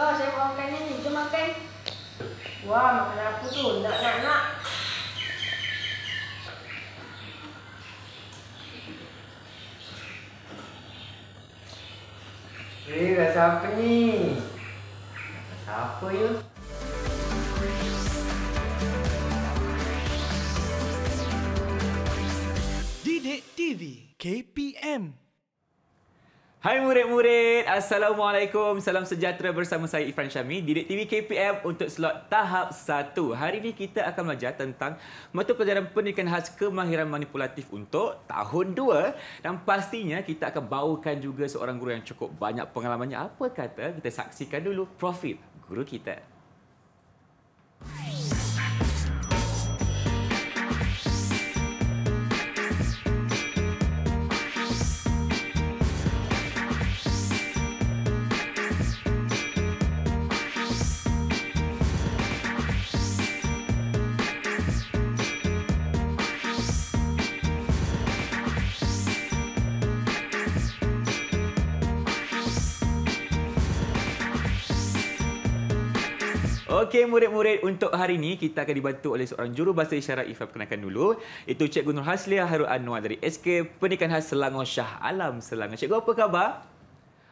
Oh, saya mau makannya ni. Jom makan. Wah, makan apa tu? Nak nak nak. Eh, rasa apa ni? Rasa apa ya? KPM Hai murid-murid, Assalamualaikum. Salam sejahtera bersama saya Ifran Syami, Didik TV KPM untuk slot tahap 1. Hari ini kita akan belajar tentang mata pelajaran pendidikan khas kemahiran manipulatif untuk tahun 2. Dan pastinya kita akan bawakan juga seorang guru yang cukup banyak pengalamannya. Apa kata kita saksikan dulu profil guru kita. Hai. Okey murid-murid untuk hari ini kita akan dibantu oleh seorang juru jurubahasa isyarat Ifab kenalkan dulu itu Cikgu Nur Hasliah Harun Anwar dari SK Pendidikan Khas Selangor Shah Alam Selangor. Cikgu apa khabar?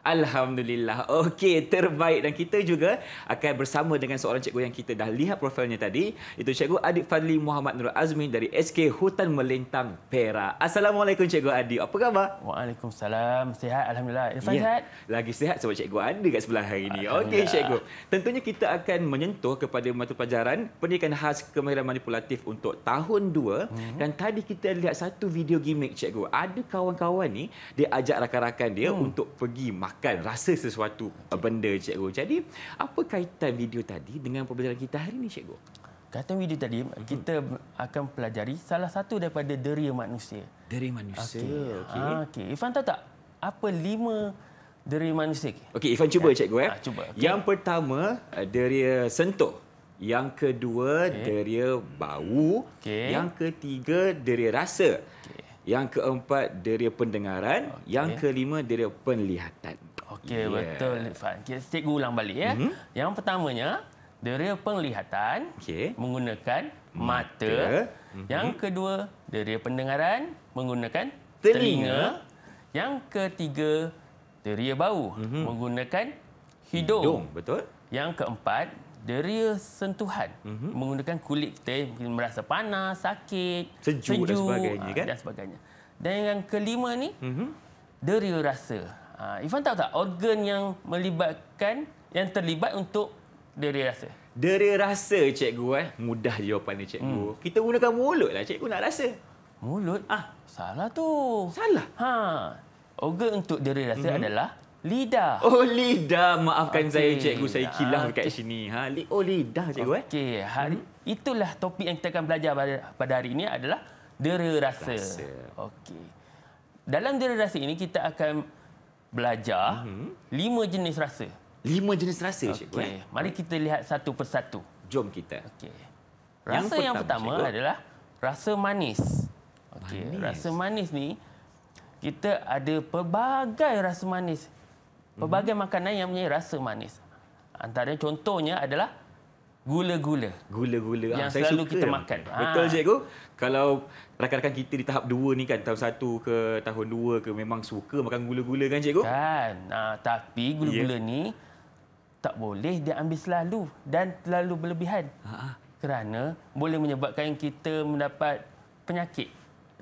Alhamdulillah. Okey, terbaik dan kita juga akan bersama dengan seorang cikgu yang kita dah lihat profilnya tadi. Itu cikgu Adik Fadli Muhammad Nur Azmi dari SK Hutan Melintang Perak. Assalamualaikum cikgu Adik. Apa khabar? Waalaikumsalam. Sihat alhamdulillah. Irfan ya. sihat? Lagi sihat sebab cikgu ada kat sebelah hari ini. Okey cikgu. Tentunya kita akan menyentuh kepada mata pelajaran pendidikan khas kemahiran manipulatif untuk tahun 2 hmm dan tadi kita lihat satu video gimmick cikgu. Ada kawan-kawan ni dia ajak rakan-rakan dia mm. untuk pergi makan makan rasa sesuatu okay. Uh, benda cikgu. Jadi apa kaitan video tadi dengan pembelajaran kita hari ini cikgu? Kaitan video tadi -hmm. kita akan pelajari salah satu daripada deria manusia. Deria manusia. Okey. Okey. Ah, okay. Ifan tahu tak apa lima deria manusia? Okey, Ifan cuba ya. cikgu eh. Ha, cuba. Okay. Yang pertama eh, deria sentuh. Yang kedua okay. deria bau. Okay. Yang ketiga deria rasa. Okay. Yang keempat deria pendengaran, okay. yang kelima deria penglihatan. Okey, yeah. betul Irfan. Okay, cikgu ulang balik ya. Mm-hmm. Yang pertamanya deria penglihatan okay. menggunakan mata. mata. Mm-hmm. Yang kedua deria pendengaran menggunakan telinga. telinga. Yang ketiga deria bau mm-hmm. menggunakan hidung. hidung. Betul. Yang keempat deria sentuhan mm-hmm. menggunakan kulit kita mungkin merasa panas, sakit, sejuk, sejuk dan sebagainya ah, kan? Dan sebagainya. Dan yang kelima ni, mm-hmm. deria rasa. Ah, Ivan tahu tak organ yang melibatkan yang terlibat untuk deria rasa? Deria rasa cikgu eh. Mudah jawapan ni cikgu. Mm. Kita gunakan mulutlah cikgu nak rasa. Mulut? Ah, salah tu. Salah. Ha. Organ untuk deria rasa mm-hmm. adalah Lida, Oh, Lida, Maafkan okay. saya, cikgu. Saya ah, kilang okay. sini. Ha, li oh, Lida, cikgu. Eh? Okey. Hmm. Itulah topik yang kita akan belajar pada hari ini adalah dera rasa. rasa. Okey. Dalam dera rasa ini, kita akan belajar mm -hmm. lima jenis rasa. Lima jenis rasa, cikgu. Eh? Mari kita lihat satu persatu. Jom kita. Okey. Rasa yang, yang pertama, pertama adalah rasa manis. Okey. Rasa manis ni kita ada pelbagai rasa manis pelbagai mm-hmm. makanan yang punya rasa manis. Antara contohnya adalah gula-gula. Gula-gula ah, yang ha, saya selalu kita yang. makan. Ah. Betul ha. cikgu. Kalau rakan-rakan kita di tahap dua ni kan, tahun satu ke tahun dua ke memang suka makan gula-gula kan cikgu? Kan. Ha, tapi gula-gula yeah. ni tak boleh dia ambil selalu dan terlalu berlebihan. Ha. Kerana boleh menyebabkan kita mendapat penyakit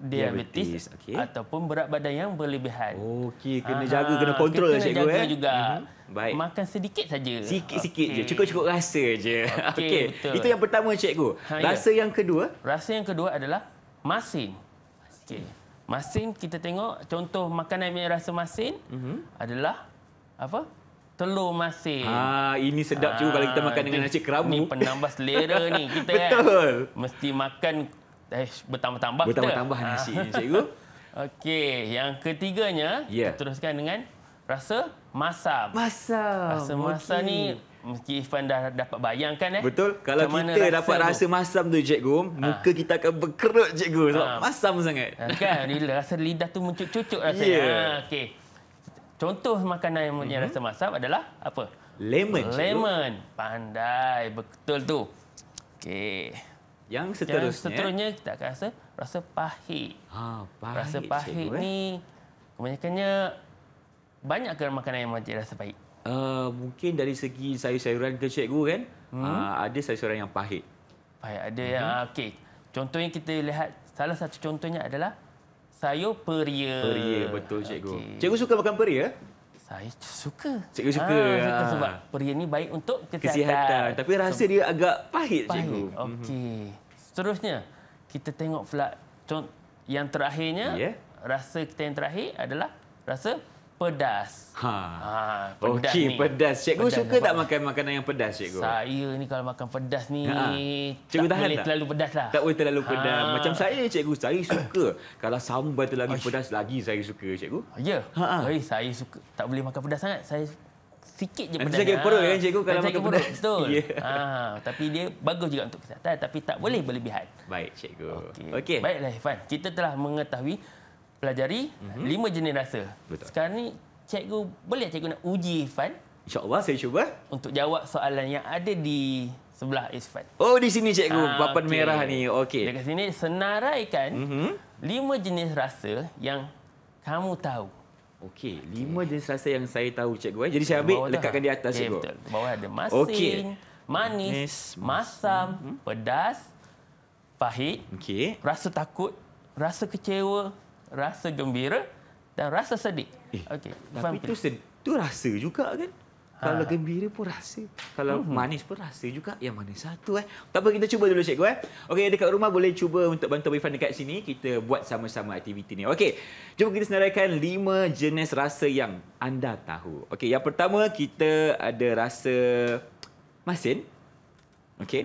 diabetes, diabetes okay. ataupun berat badan yang berlebihan. Okey, kena Aha, jaga kena kontrol lah cikgu Kena jaga eh. juga. Mm-hmm. Baik. Makan sedikit saja. Sikit-sikit okay. je, cukup-cukup rasa je. Okey. Okay. Itu yang pertama cikgu. Ha, ya. rasa ya. yang kedua? Rasa yang kedua adalah masin. Okey. Masin kita tengok contoh makanan yang rasa masin mm-hmm. adalah apa? Telur masin. Ha, ini sedap cikgu ha, kalau kita makan ini, dengan nasi kerabu. Ini penambah selera ni kita Betul. Eh. kan. Betul. Mesti makan eh, bertambah-tambah kita. Bertambah-tambah nasi ni, ah. cikgu. Okey, yang ketiganya, yeah. kita teruskan dengan rasa masam. Masam. Rasa masam ni mesti Ifan dah dapat bayangkan eh. Betul. Kalau kita rasa dapat tu. rasa masam tu cikgu, ha. muka kita akan berkerut cikgu ha. masam sangat. Kan, lah, rasa lidah tu mencucuk-cucuk rasa. Yeah. Ya. Ha, okey. Contoh makanan yang mempunyai mhm. rasa masam adalah apa? Lemon. Lemon. Cikgu. Pandai betul tu. Okey. Yang seterusnya, yang seterusnya kita akan rasa rasa pahit. Ha, pahit. Rasa pahit cikgu, eh. ni kebanyakannya banyak ke makanan yang membuat rasa pahit? Uh, mungkin dari segi sayur-sayuran ke cikgu kan? Hmm. Uh, ada sayur-sayuran yang pahit. Pahit ada hmm. yang mhm. okey. Contohnya kita lihat salah satu contohnya adalah sayur peria. Peria betul cikgu. Okay. Cikgu suka makan peria? Saya suka. Cikgu suka. Ah, suka ah. sebab peria ni baik untuk kesihatan. kesihatan. Tapi rasa dia agak pahit, pahit. cikgu. Mhm. Okey. Seterusnya, kita tengok pula yang terakhirnya. Yeah. Rasa kita yang terakhir adalah rasa pedas. Ha. Ha, pedas Okey, pedas. Cikgu pedas suka tak makan makanan yang pedas, cikgu? Saya ni kalau makan pedas ni, ha. cikgu tak boleh tak? terlalu pedas lah. Tak boleh terlalu ha. pedas. Ha. Macam saya, cikgu, saya suka. kalau sambal tu lagi pedas, lagi saya suka, cikgu. Ya, ha. Ha. Saya, suka. Tak boleh makan pedas sangat. Saya sikit je pedas. Saya sakit perut kan, cikgu, kalau makan pedas. Betul. Yeah. Ha. Tapi dia bagus juga untuk kesihatan. Tapi tak boleh berlebihan. Baik, cikgu. Okey. Okay. Baiklah, Ifan. Kita telah mengetahui pelajari mm-hmm. lima jenis rasa. Betul. Sekarang ni cikgu boleh cikgu nak uji Irfan? InsyaAllah saya cuba. Untuk jawab soalan yang ada di sebelah Irfan. Oh di sini cikgu, ha, papan okay. merah ni. Okey. Dekat sini senaraikan mm-hmm. lima jenis rasa yang kamu tahu. Okey, lima okay. jenis rasa yang saya tahu cikgu eh. Jadi saya ambil Bawah lekatkan dah. di atas okay, cikgu. Betul. Bawah ada masin, okay. manis, manis, masam, hmm. pedas, pahit, okay. rasa takut, rasa kecewa, rasa gembira dan rasa sedih. Eh, Okey. Tapi itu tu rasa juga kan? Ha. Kalau gembira pun rasa. Kalau uh-huh. manis pun rasa juga. Yang mana satu eh? Tak apa kita cuba dulu cikgu eh. Okey dekat rumah boleh cuba untuk bantu Bifan dekat sini kita buat sama-sama aktiviti ni. Okey. cuba kita senaraikan lima jenis rasa yang anda tahu. Okey yang pertama kita ada rasa masin. Okey.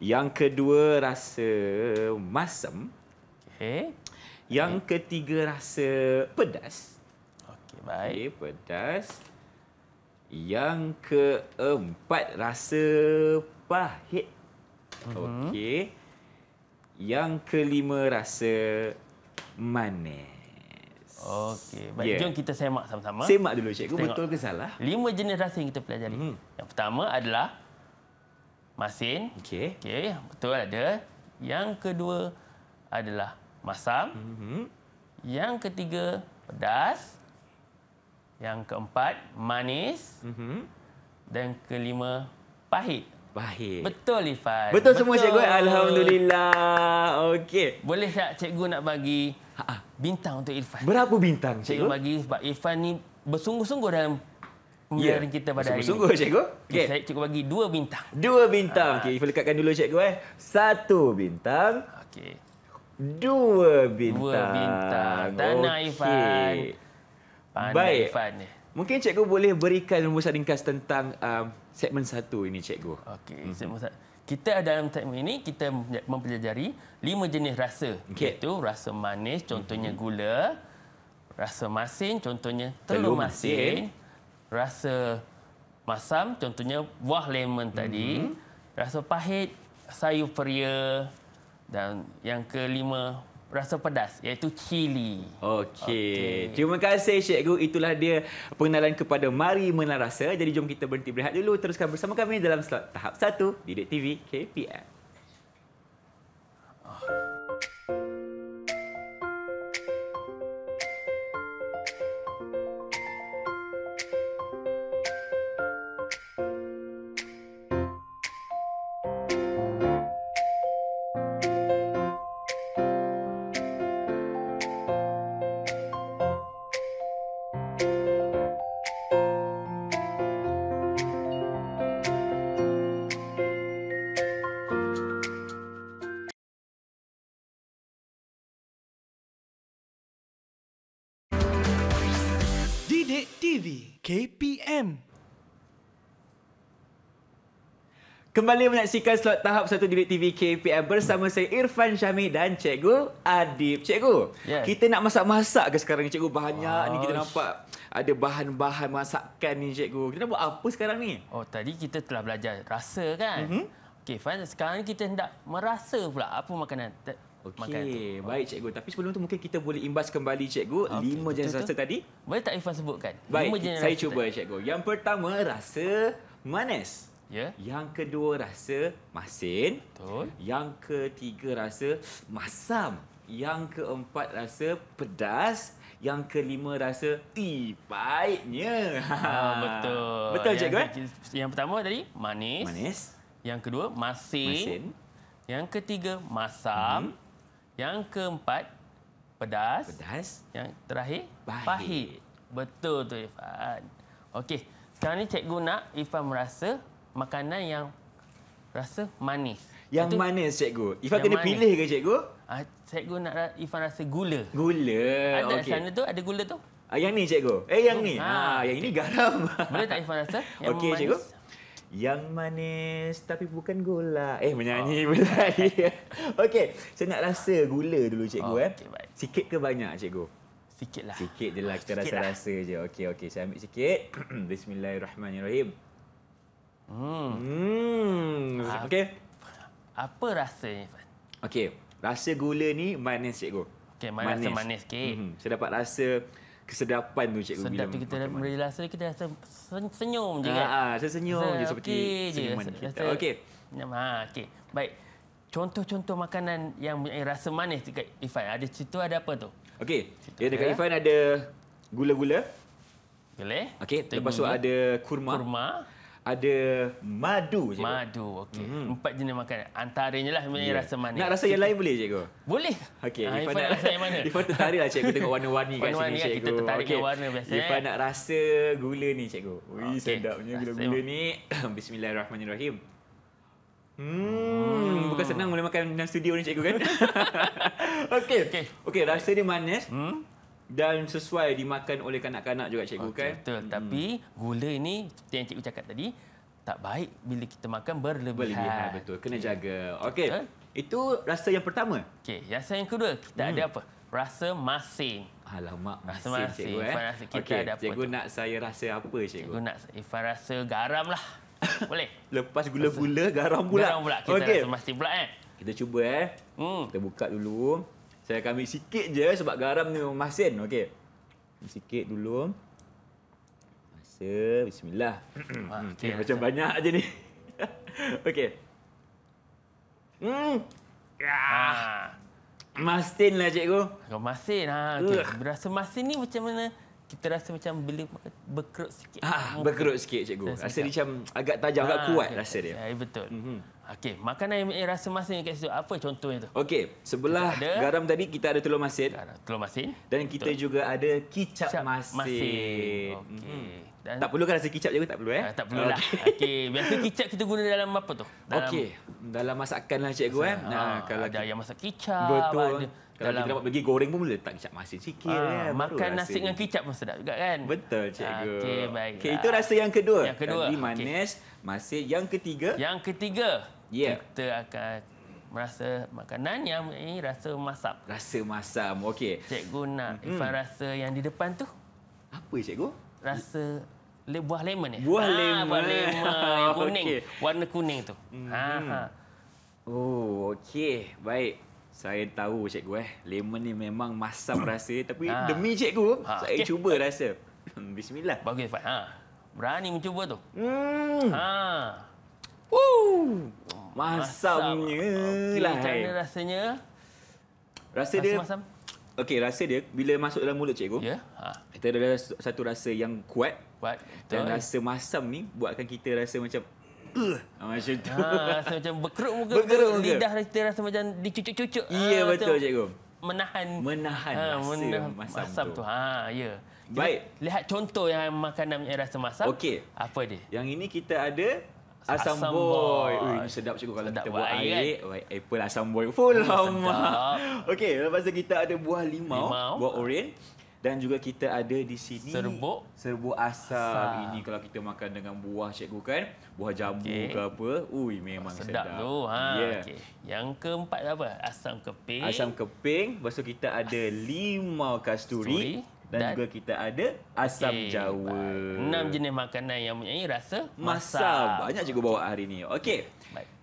Yang kedua rasa masam. Okey. Yang baik. ketiga rasa pedas. Okey, baik. Okay, pedas. Yang keempat rasa pahit. Uh-huh. Okey. Yang kelima rasa manis. Okey, baik. Yeah. Jom kita semak sama-sama. Semak dulu cikgu, Tengok. betul ke salah? Lima jenis rasa yang kita pelajari. Hmm. Yang pertama adalah masin. Okey. Okey, betul ada. Yang kedua adalah masam. Mm-hmm. Yang ketiga, pedas. Yang keempat, manis. Mm-hmm. Dan kelima, pahit. Pahit. Betul, Ifan. Betul, Betul. semua, cikgu. Alhamdulillah. Okey. Boleh tak cikgu nak bagi ha, ha. bintang untuk Irfan? Berapa bintang, cikgu? Cikgu bagi sebab Irfan ni bersungguh-sungguh dalam pembelajaran yeah. kita pada hari ini. Sungguh, cikgu. Okay. Saya cukup bagi dua bintang. Dua bintang. Okey, ha. Ifan lekatkan dulu, cikgu. Eh. Satu bintang. Okey dua bintang. Dua bintang. Dan okay. Ifan. Pandai Baik. Ifan. Mungkin cikgu boleh berikan rumusan ringkas tentang um, segmen satu ini cikgu. Okey, mm -hmm. segmen satu. Kita dalam segmen ini, kita mempelajari lima jenis rasa. Okay. Iaitu rasa manis, contohnya mm -hmm. gula. Rasa masin, contohnya telur, telur masin. masin. Rasa masam, contohnya buah lemon mm -hmm. tadi. Mhm. Rasa pahit, sayur peria. Dan yang kelima, rasa pedas iaitu cili. Okey. Okay. Terima kasih Cikgu. Itulah dia pengenalan kepada Mari rasa. Jadi jom kita berhenti berehat dulu. Teruskan bersama kami dalam slot tahap satu. Didik TV KPM. Oh. Kembali menyaksikan slot tahap satu di TV KPM bersama saya Irfan Syami dan Cikgu Adib. Cikgu, yes. kita nak masak-masak ke sekarang ni Cikgu? Banyak oh, ni kita nampak ada bahan-bahan masakan ni Cikgu. Kita nak buat apa sekarang ni? Oh, tadi kita telah belajar rasa kan? Mm -hmm. Okey, fine. Sekarang kita hendak merasa pula apa makanan Okey, baik cikgu. Tapi sebelum tu mungkin kita boleh imbas kembali cikgu okay, lima jenis rasa tadi. Boleh tak Ifan sebutkan? Baik, saya cuba tadi. cikgu. Yang pertama rasa manis. Yeah. Yang kedua rasa masin. Betul. Yang ketiga rasa masam. Yang keempat rasa pedas. Yang kelima rasa baiknya. Ha, betul. Betul cikgu eh? Yang pertama tadi manis. Manis. Yang kedua masin. Masin. Yang ketiga masam. Hmm. Yang keempat pedas. Pedas. Yang terakhir pahit. pahit. Betul tu Ifan. Okey. Sekarang ni cikgu nak Ifan merasa makanan yang rasa manis. Yang itu, manis cikgu. Ifan kena manis. pilih ke cikgu? Ah cikgu nak Ifan rasa gula. Gula. Ada okay. sana tu ada gula tu? Ah yang ni cikgu. Eh yang ni. Ha ah, yang ini garam. Boleh tak Ifan rasa? Okey okay, manis. Cikgu. Yang manis tapi bukan gula. Eh menyanyi oh. pula. Okey, saya nak rasa gula dulu cikgu oh, eh. Okay, sikit ke banyak cikgu? Sikit lah. Sikit je lah kita rasa-rasa lah. je. Okey okey saya ambil sikit. Bismillahirrahmanirrahim. Hmm. hmm. Okey. Apa rasa ni, Fan? Okey. Rasa gula ni manis, cikgu. Okey, manis. manis. manis sikit. Mm-hmm. Saya dapat rasa kesedapan tu, cikgu. Sedap tu kita beri rasa, kita rasa senyum je ah, kan? Ah, saya senyum rasa, je seperti okay senyuman je. kita. Okey. Ha, okey. Baik. Contoh-contoh makanan yang mempunyai eh, rasa manis dekat Ifan. Ada situ ada apa tu? Okey. Ya, dekat ke? Ifan ada gula-gula. Gula. Okey. Lepas tu ada kurma. Kurma ada madu cikgu. Madu, okey. Mm-hmm. Empat jenis makanan. Antaranya lah yeah. Ya. rasa manis. Nak rasa yang lain boleh cikgu? Boleh. Okey, ha, ah, Ifan nak rasa yang mana? Ifan tertarik lah cikgu tengok warna-warni kat warna sini kan, cikgu. Kita tertarik okay. warna biasa. Ifan eh. nak rasa gula ni cikgu. Ui, okay. sedapnya gula-gula ni. Bismillahirrahmanirrahim. Hmm, hmm, bukan senang boleh makan dalam studio ni cikgu kan? okey. Okey. Okey, rasa dia manis. Hmm dan sesuai dimakan oleh kanak-kanak juga cikgu okay, kan betul hmm. tapi gula ini seperti yang cikgu cakap tadi tak baik bila kita makan berlebihan, berlebihan betul kena okay. jaga okey itu rasa yang pertama okey rasa yang kedua kita hmm. ada apa rasa masin alamak masin, masin. cikgu eh rasa kita okay, cikgu tu? nak saya rasa apa cikgu cikgu nak saya rasa garam lah boleh lepas gula-gula garam pula garam pula kita okay. rasa masin pula kan kita cuba eh hmm. kita buka dulu saya akan ambil sikit je sebab garam ni memang masin. Okey. sikit dulu. Masa. Bismillah. okay, hmm, okay, macam banyak aja ni. Okey. Hmm. Ya. Ah. Masin lah cikgu. Masin lah. Okay. Rasa masin ni macam mana? Kita rasa macam beli berkerut sikit. Ah, berkerut sikit cikgu. Rasa, rasa dia macam agak tajam, ah, agak kuat okay, rasa dia. Ya, betul. Mm-hmm. Okey, makanan yang eh, rasa masin dekat situ apa contohnya tu? Okey, sebelah garam tadi kita ada telur masin. Telur masin. Dan kita betul. juga ada kicap, kicap masin. masin. Okey. Hmm. Tak perlukan rasa kicap juga tak perlu eh? Uh, tak lah. Okey, biasa kicap kita guna dalam apa tu? Dalam Okey, dalam masakan lah cikgu eh. Ah, nah, kalau ada yang masak kicap. Betul. Ada. Kalau dalam, kita dapat pergi goreng pun boleh letak kicap masin sikit. Uh, ya, makan nasi dengan kicap pun sedap juga kan? Betul, cikgu. Okey, baik. Okey, itu rasa yang kedua. Yang kedua. Tadi manis. Okay. Masin yang ketiga. Yang ketiga yeah. kita akan merasa makanan yang ini rasa masam. Rasa masam. Okey. Cikgu nak hmm. Ifan rasa yang di depan tu. Apa cikgu? Rasa le buah lemon ya. Buah ha, ah, lemon. Buah lemon yang kuning. Okay. Warna kuning tu. Hmm. Ha, ha. Oh, okey. Baik. Saya tahu cikgu eh. Lemon ni memang masam rasa tapi ha. demi cikgu ha. saya okay. cuba rasa. Bismillah. Bagus Ifan. Ha. Berani mencuba tu. Hmm. Ha. Woo! Masamnya lah. Okay, macam mana eh. rasanya? Rasa dia... Okey, rasa dia bila masuk dalam mulut cikgu. Ya. Yeah. Ha. Kita ada satu rasa yang kuat. Kuat. Dan Betul. rasa masam ni buatkan kita rasa macam Uh, macam tu. Ha, rasa macam berkerut muka. Berkerut muka. Lidah kita rasa macam dicucuk-cucuk. Ya, yeah, ha, betul, cikgu. Menahan. Menahan ha, rasa menah, masam, masam, tu. tu. Ha, ya. Yeah. Baik. Lihat contoh yang makanan yang rasa masam. Okey. Apa dia? Yang ini kita ada asam, asam boy. boy. sedap cikgu kalau sedap kita buat air. air kan? white apple asam boy. Full hmm, oh, lama. Okey, lepas tu kita ada buah limau, limau. buah oren. Dan juga kita ada di sini serbuk serbuk asam. asam. Ini kalau kita makan dengan buah cikgu kan, buah jambu okay. ke apa, ui memang sedap. Sedap tu. Ha. Yeah. Okay. Yang keempat apa? Asam keping. Asam keping. Lepas kita ada limau kasturi. kasturi dan, dan juga kita ada asam okay, jawa. Enam jenis makanan yang mempunyai rasa masam. masam. Banyak cikgu bawa hari ni. Okey.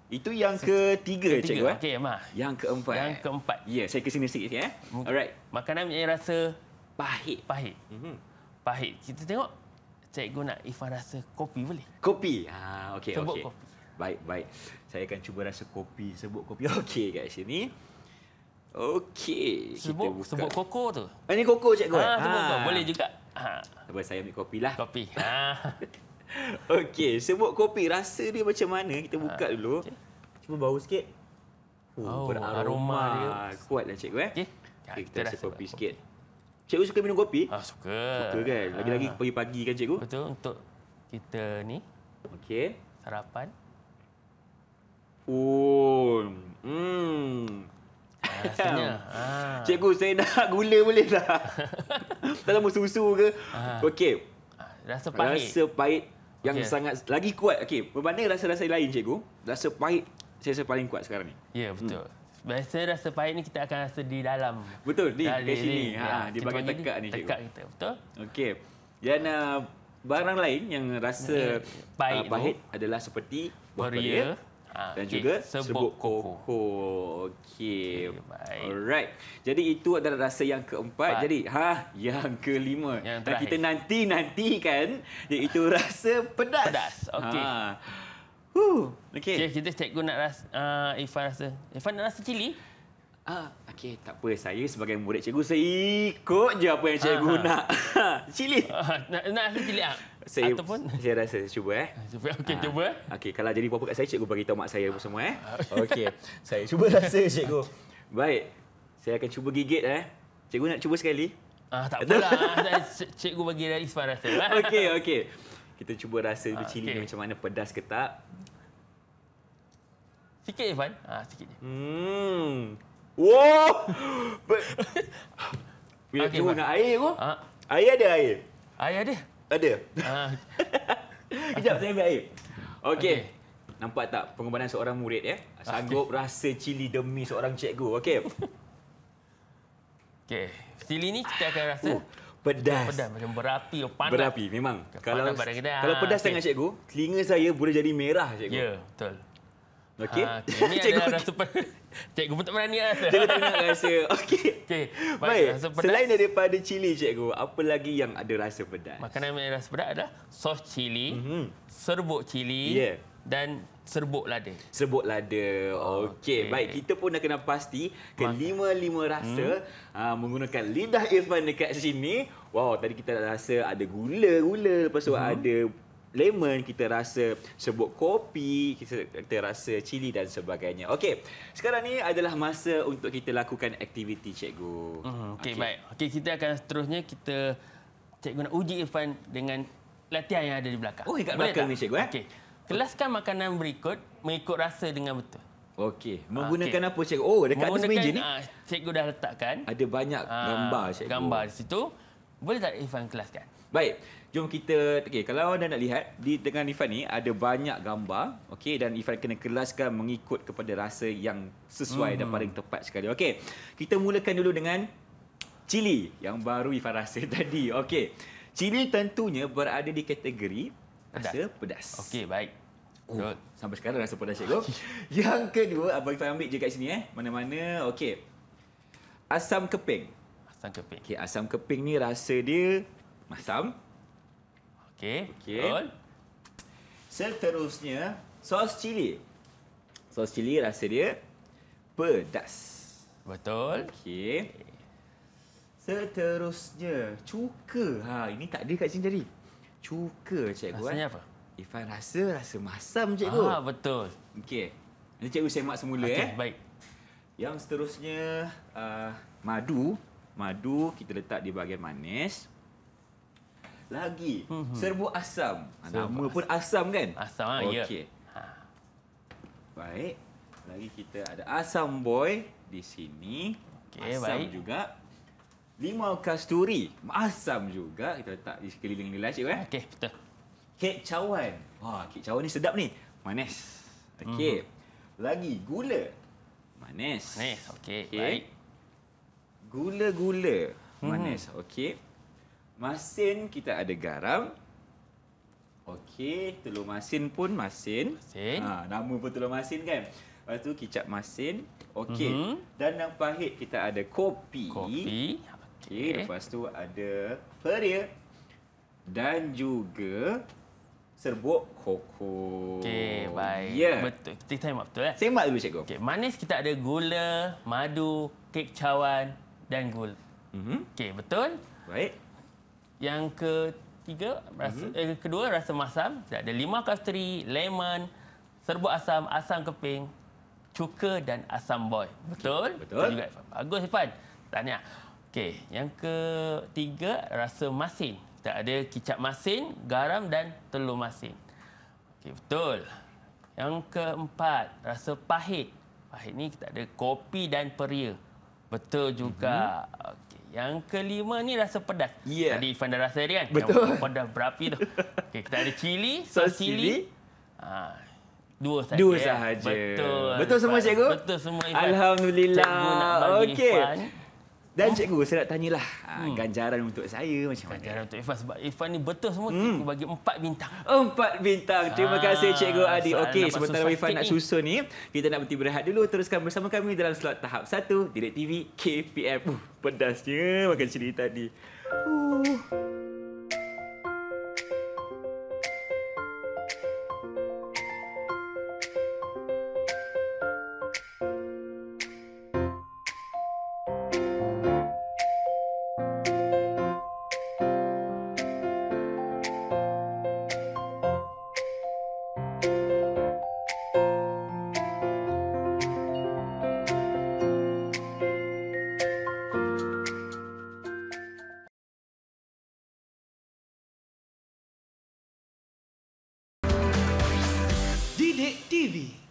Itu yang ketiga, ketiga cikgu eh. Okey, Ma. Yang keempat. Yang keempat. Ya, yeah, saya ke sini sikit eh. Alright. Makanan mempunyai rasa pahit. Pahit. Mm-hmm. Pahit. Kita tengok cikgu nak Ifah rasa kopi boleh? Kopi. Ah, okey, okey. Sebut okay. kopi. Baik, baik. Saya akan cuba rasa kopi. Sebut kopi. Okey, kat sini. Okay. Okey. Sebut, sebut koko tu. Ini ah, koko cikgu. Ha, Ah, Koko. Ah. Boleh juga. Ha. Boleh saya ambil kopi lah. Kopi. Ah, Okey, sebut kopi. Rasa dia macam mana? Kita buka ha. dulu. Okay. Cuba bau sikit. Oh, oh aroma, aroma dia. Kuatlah cikgu eh. Okey. Okay, kita, kita rasa kopi sikit. Kopi. Cikgu suka minum kopi? Ah, suka. Suka kan? Lagi-lagi pagi-pagi kan cikgu? Betul untuk kita ni. Okey. Sarapan. Oh. Hmm. Ha, Cikgu saya nak gula boleh tak? tak nama susu ke? Ha. Okey. Ha, rasa pahit. Rasa pahit yang okay. sangat lagi kuat. Okey, berbanding rasa-rasa lain cikgu, rasa pahit saya rasa paling kuat sekarang ni. Ya, yeah, hmm. betul. Hmm. Biasa rasa pahit ni kita akan rasa di dalam. Betul, di dari, sini. Di, ha, ya, di bagian tekak ni. Tekak kita, betul. Okey. Dan uh, barang lain yang rasa pahit, uh, pahit adalah seperti... Warrior. warrior. Ah, dan okay. juga serbuk koko. Okey. Okay, Alright. Jadi itu adalah rasa yang keempat. Empat. Jadi ha yang kelima. Yang dan kita nanti nanti nantikan iaitu rasa pedas. Pedas. Okey. Ha. Huh. Okey. Okay, kita cikgu nak ras, uh, ah, Ifan rasa. Ifan nak rasa cili? Ah, okey, tak apa. Saya sebagai murid cikgu saya ikut je apa yang cikgu Aha. nak. cili. Uh, nak nak cili ah saya ataupun saya rasa saya cuba eh. Cuba. Okey, ha. cuba eh. Okey, kalau jadi apa-apa kat saya cikgu bagi tahu mak saya apa semua eh. Ah, okey. saya cuba rasa cikgu. Baik. Saya akan cuba gigit eh. Cikgu nak cuba sekali? Ah, tak apalah. cikgu bagi dari Isfah rasa. Okey, okey. Kita cuba rasa ha, cili okay. ni macam mana pedas ke tak. Sikit Ivan. Ah, sikit Hmm. Wow. Bila okay, cuba nak air ke? Ha? Air ada air. Air ada. Ada. Ah. Kejap saya ambil air. Okey. Okay. Nampak tak pengorbanan seorang murid ya? Ah. Sanggup rasa cili demi seorang cikgu. Okey. Okey. Cili ni kita akan rasa uh, pedas. Pedas macam berapi panas. Berapi memang. Kalau, kalau ah, pedas okay. dengan cikgu, telinga saya boleh jadi merah cikgu. Ya, yeah, betul. Okey. Ha, ah, okay. Ini cikgu adalah rasa pen... Cikgu pun tak berani lah. Cikgu tak nak rasa. Okey. Okey. Baik. Pedas... Selain daripada cili cikgu, apa lagi yang ada rasa pedas? Makanan yang rasa pedas adalah sos cili, mm-hmm. serbuk cili yeah. dan serbuk lada. Serbuk lada. Okey. Okay. Baik. Kita pun dah kena pasti kelima-lima rasa hmm. aa, ah, menggunakan lidah Irfan dekat sini. Wow, tadi kita dah rasa ada gula-gula. Lepas tu hmm. ada lemon, kita rasa sebut kopi, kita, kita rasa cili dan sebagainya. Okey, sekarang ni adalah masa untuk kita lakukan aktiviti, cikgu. Hmm, Okey, okay. baik. Okey, kita akan seterusnya kita cikgu nak uji Irfan dengan latihan yang ada di belakang. Oh, dekat belakang ni, cikgu. Eh? Okey, kelaskan makanan berikut mengikut rasa dengan betul. Okey, ah, menggunakan okay. apa cikgu? Oh, dekat atas meja ni. Ah, cikgu dah letakkan. Ada banyak ah, gambar cikgu. Gambar di situ. Boleh tak Ifan kelaskan? Baik, jom kita okay, kalau anda nak lihat di dengan Ifan ni ada banyak gambar, okey dan Ifan kena kelaskan mengikut kepada rasa yang sesuai hmm. dan paling tepat sekali. Okey. Kita mulakan dulu dengan cili yang baru Ifan rasa tadi. Okey. Cili tentunya berada di kategori rasa pedas. pedas. Okey, baik. Oh, Good. sampai sekarang rasa pedas cikgu. yang kedua, abang Ifan ambil je kat sini eh? Mana-mana. Okey. Asam keping. Asam keping. Okay, asam keping ni rasa dia Masam. Okey. Okey. Seterusnya, sos cili. Sos cili rasa dia pedas. Betul. Okey. Seterusnya, cuka. Ha, ini tak ada kat sini tadi. Cuka, cikgu. Eh. Rasanya apa? Ifan rasa rasa masam, cikgu. Ah, betul. Okey. Nanti cikgu semak semula. Okay, eh. baik. Yang seterusnya, uh, madu. Madu kita letak di bahagian manis lagi hmm. serbu asam. Ah, serbu Nama pun asam, asam kan? Asam ah. Okey. Ya. Ha. Baik. Lagi kita ada asam boy di sini. Okey, baik. Asam juga. Limau kasturi. Asam juga. Kita letak di sekeliling ni lah cikgu eh. Okey, betul. Kek cawan. Wah, kek cawan ni sedap ni. Manis. Okey. Hmm. Lagi gula. Manis. Manis. Okey, okay. baik. Gula-gula. Mhm. Manis. Hmm. Okey. Masin kita ada garam. Okey, telur masin pun masin. Masin. Ha, nama pun telur masin kan. Lepas tu kicap masin. Okey. Mm-hmm. Dan yang pahit kita ada kopi. Kopi. Okey, okay. lepas tu ada peria dan juga serbuk koko. Okey, baik. Yeah. Betul. Kita time betul eh. Semak dulu cikgu. Okey, manis kita ada gula, madu, kek cawan dan gula. Mhm. Okey, betul? Baik. Yang ketiga, rasa, mm-hmm. eh, kedua rasa masam. Kita ada lima kasturi, lemon, serbuk asam, asam keping, cuka dan asam boy. Betul? Betul. Juga, Bagus, Ifan. Tanya. Okey, yang ketiga rasa masin. Kita ada kicap masin, garam dan telur masin. Okey, betul. Yang keempat, rasa pahit. Pahit ni kita ada kopi dan peria. Betul juga. Mm-hmm. Yang kelima ni rasa pedas. Yeah. Tadi Ifan dah rasa dia kan? Betul. Yang pedas berapi tu. Okay, kita ada cili, so, sos cili. Ha, dua sahaja. Dua sahaja. Betul. Betul semua cikgu? Betul semua Ifan. Alhamdulillah. Cikgu nak bagi okay. Ifan. Dan cikgu saya nak tanyalah ha, hmm. ganjaran untuk saya macam ganjaran mana? Ganjaran untuk Ifan sebab Ifan ni betul semua hmm. cikgu bagi empat bintang. Empat bintang. Terima ah. kasih cikgu Adi. Okey, sementara Ifan nak susun ni, kita nak berhenti berehat dulu. Teruskan bersama kami dalam slot tahap 1 Direct TV KPM. Uh, pedasnya makan cerita tadi. Uh.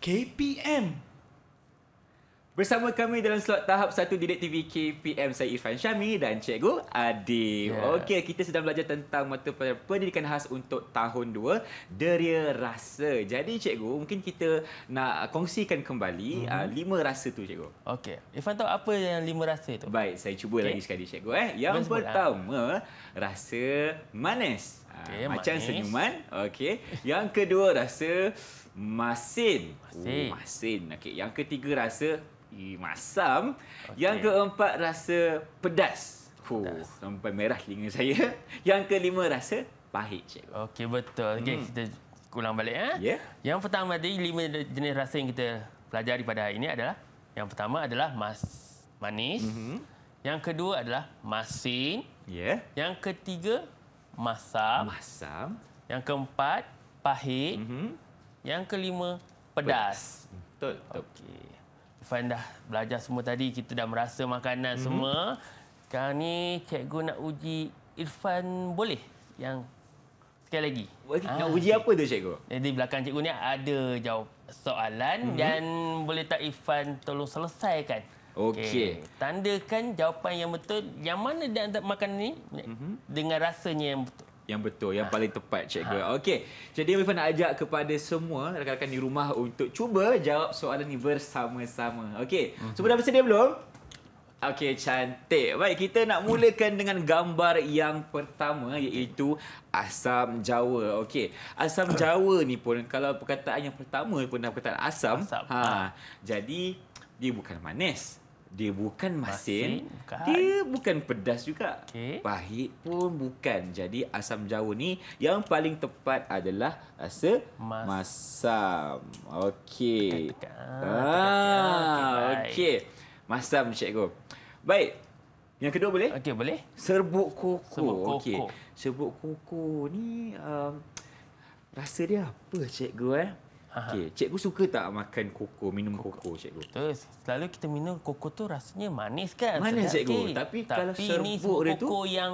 KPM. Bersama kami dalam slot tahap 1 Didik TV KPM saya Irfan Syami dan Cikgu Adi. Yeah. Okey, kita sedang belajar tentang mata pelajaran pendidikan khas untuk tahun 2, deria rasa. Jadi Cikgu, mungkin kita nak kongsikan kembali mm-hmm. lima rasa tu Cikgu. Okey. Irfan tahu apa yang lima rasa itu? Baik, saya cuba okay. lagi sekali Cikgu eh. Yang Bersebut, ah. pertama, ha? rasa manis. Ah, okay, uh, manis. Macam senyuman. Okey. Yang kedua rasa masin. Masin. Oh, masin. Okey, yang ketiga rasa masam. Okay. Yang keempat rasa pedas. Fuh, oh, sampai merah telinga saya. Yang kelima rasa pahit, cikgu. Okey, betul. Okey, hmm. kita ulang balik eh? ya. Yeah. Yang pertama tadi lima jenis rasa yang kita pelajari pada hari ini adalah yang pertama adalah mas manis. Mm -hmm. Yang kedua adalah masin. Yeah. Yang ketiga masam. Masam. Yang keempat pahit. Mm -hmm. Yang kelima, pedas. Hmm. Betul. Okey. Fan dah belajar semua tadi. Kita dah merasa makanan mm-hmm. semua. Sekarang ni cikgu nak uji Irfan boleh yang sekali lagi. Ah, nak uji apa tu cikgu? Jadi belakang cikgu ni ada jawab soalan mm-hmm. dan boleh tak Irfan tolong selesaikan? Okey. Okay. Tandakan jawapan yang betul yang mana dan makan ni mm-hmm. dengan rasanya yang betul yang betul yang paling tepat cikgu. Ha. Okey. Jadi Wifa nak ajak kepada semua rakan-rakan di rumah untuk cuba jawab soalan ni bersama-sama. Okey. Mm-hmm. Semua dah bersedia belum? Okey, cantik. Baik, kita nak mulakan dengan gambar yang pertama iaitu asam jawa. Okey. Asam jawa ni pun kalau perkataan yang pertama pun dah perkataan asam. asam. Ha, ha. Jadi dia bukan manis dia bukan masin, masin bukan. dia bukan pedas juga okay. pahit pun bukan jadi asam jawa ni yang paling tepat adalah rasa uh, Mas. Ah, masam okey ah okey masam cikgu baik yang kedua boleh okey boleh serbuk koko serbuk koko okay. ni um, rasa dia apa cikgu eh Okey, cikgu suka tak makan koko, minum koko, koko cikgu? Betul. Selalu kita minum koko tu rasanya manis kan? Manis sedap. cikgu. Okay. Tapi, Tapi kalau serbuk dia tu koko yang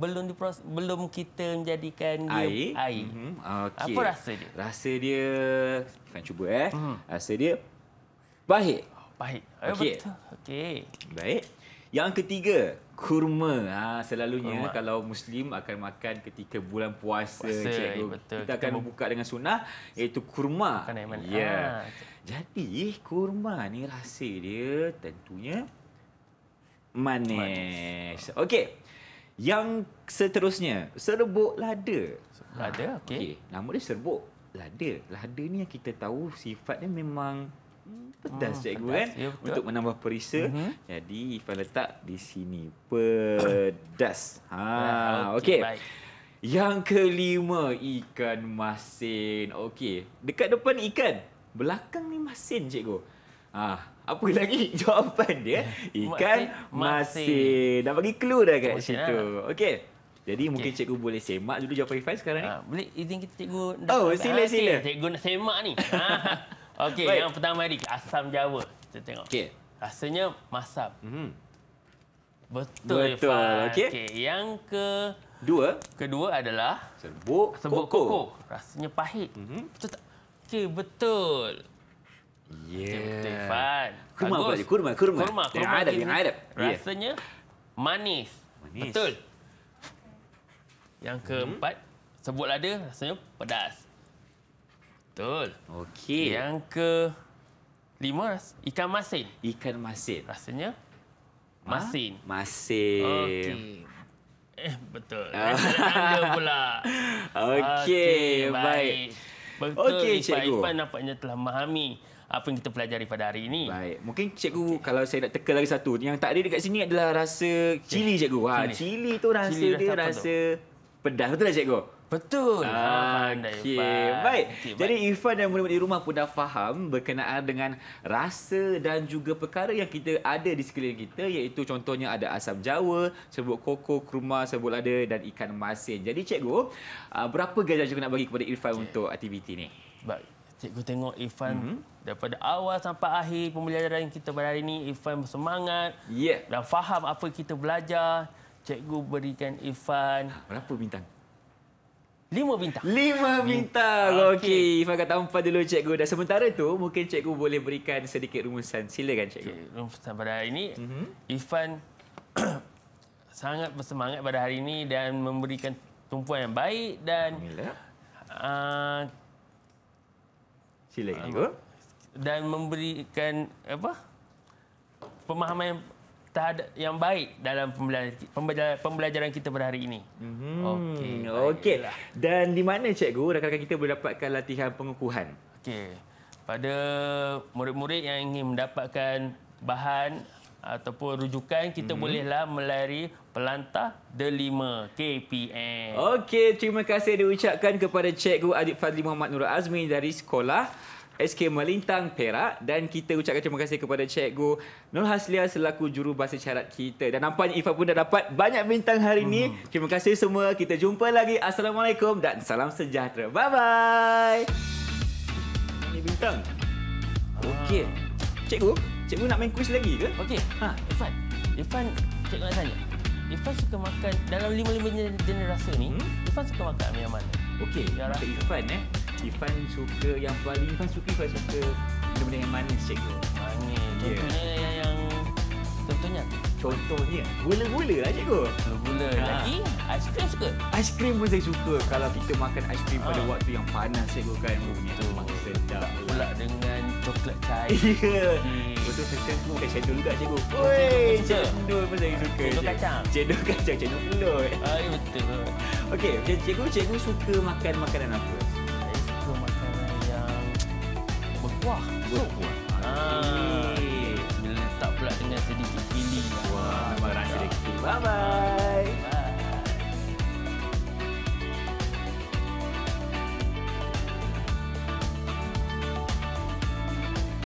belum diproses, belum kita menjadikan dia air. air. Mm-hmm. Okay. Apa rasa dia? Rasa dia kita cuba eh. Mm. Rasa dia baik. Oh, baik, eh, Okey. Okey. Baik. Yang ketiga, kurma. Ha, selalunya kurma. kalau Muslim akan makan ketika bulan puasa. puasa cikgu. Ya, betul. Kita, kita akan membuka dengan sunnah iaitu kurma. Ya. Ah, Jadi, kurma ni rasa dia tentunya manis. manis. Okey. Yang seterusnya, serbuk lada. Lada, okey. Okay. Nama dia serbuk lada. Lada ni yang kita tahu sifatnya memang Pedas ah, cikgu oh, kan ya, Untuk menambah perisa mm-hmm. Jadi Ifah letak di sini Pedas ha, ya, Okey okay. Yang kelima Ikan masin Okey Dekat depan ikan Belakang ni masin cikgu ha, Apa lagi jawapan dia Ikan masin, masin. Dah bagi clue dah kat masin situ lah. Okey jadi okay. mungkin cikgu boleh semak dulu jawapan Ifan sekarang ni. Uh, boleh izin kita cikgu. Oh, sila-sila. Ah, okay. Cikgu nak semak ni. Okey, yang pertama ni asam jawa. Kita tengok. Okey. Rasanya masam. Hmm. Betul. Betul. Okey. Okay. Yang ke dua. Kedua adalah serbuk, serbuk koko. koko. Rasanya pahit. Mm -hmm. Betul tak? Okey, betul. Ya. Yeah. Kurma balik. Kurma, kurma. Kurma, kurma. Ada, yang ada. Rasanya manis. manis. Betul. Yang keempat, mm -hmm. serbuk lada rasanya pedas. Betul. Okey. Yang ke lima ikan masin. Ikan masin. Rasanya masin. Ha? Masin. Okey. Eh betul. Ah. Ada pula. Okey, okay, baik. baik. Betul. Okey, cikgu. Ipan nampaknya telah memahami apa yang kita pelajari pada hari ini. Baik. Mungkin cikgu okay. kalau saya nak teka lagi satu yang tak ada dekat sini adalah rasa cili cikgu. Ha, cili, cili tu rasa cili dia rasa, rasa pedas. Betul tak cikgu? Betul. Ah, ah okay. Baik. Okay, Jadi Irfan dan murid-murid di rumah pun dah faham berkenaan dengan rasa dan juga perkara yang kita ada di sekeliling kita iaitu contohnya ada asam jawa, serbuk koko, kurma, serbuk lada dan ikan masin. Jadi cikgu, ah, berapa gajah cikgu nak bagi kepada Irfan okay. untuk aktiviti ni? Baik. Cikgu tengok Irfan mm-hmm. daripada awal sampai akhir pembelajaran kita pada hari ini Irfan bersemangat yeah. dan faham apa kita belajar. Cikgu berikan Irfan berapa bintang? Lima bintang. Lima bintang. Okey, okay. Ifah kata empat dulu cikgu. Dan sementara itu, mungkin cikgu boleh berikan sedikit rumusan. Silakan cikgu. Okay. Rumusan pada hari ini, mm-hmm. Ifan sangat bersemangat pada hari ini dan memberikan tumpuan yang baik dan uh, silakan ah, cikgu. dan memberikan apa? Pemahaman yang terhadap yang baik dalam pembelajaran, kita pada hari ini. Mm-hmm. Okey. Okeylah. Dan di mana cikgu rakan-rakan kita boleh dapatkan latihan pengukuhan? Okey. Pada murid-murid yang ingin mendapatkan bahan ataupun rujukan kita hmm. bolehlah melari pelantar delima KPM. Okey, terima kasih diucapkan kepada Cikgu Adik Fadli Muhammad Nur Azmi dari sekolah SK Melintang Perak dan kita ucapkan terima kasih kepada Cikgu Nur Haslia selaku juru bahasa syarat kita. Dan nampaknya Ifa pun dah dapat banyak bintang hari ini. Hmm. Terima kasih semua. Kita jumpa lagi. Assalamualaikum dan salam sejahtera. Bye bye. Ini bintang. Okey. Cikgu, cikgu nak main kuis lagi ke? Okey. Ha, Ifan. Ifan, cikgu nak tanya. Ifan suka makan dalam lima-lima jenis rasa ni. Hmm? Ifan suka makan yang mana? Okey, yang rasa Ifan eh. Ifan suka yang paling Ifan suka Ifan suka benda-benda yang manis cikgu Manis ya. Contohnya yeah. yang, yang Contohnya Contohnya Gula-gula lah cikgu Gula-gula ha. Lagi Aiskrim suka Aiskrim pun saya suka Kalau kita makan aiskrim pada ah. waktu yang panas cikgu kan Oh ni memang sedap Pula dengan coklat cair Ya yeah. hmm. Betul saya tu Bukan cendol juga cikgu Weh Cendol pun saya suka Cendol kacang Cendol kacang Cendol pelut ah, Ya betul Okey Cikgu cikgu suka makan makanan apa? Oh, kuat. Ah. Ini letak pula dengan sedikit feeling. Wah, memang rasa dia. Bye bye.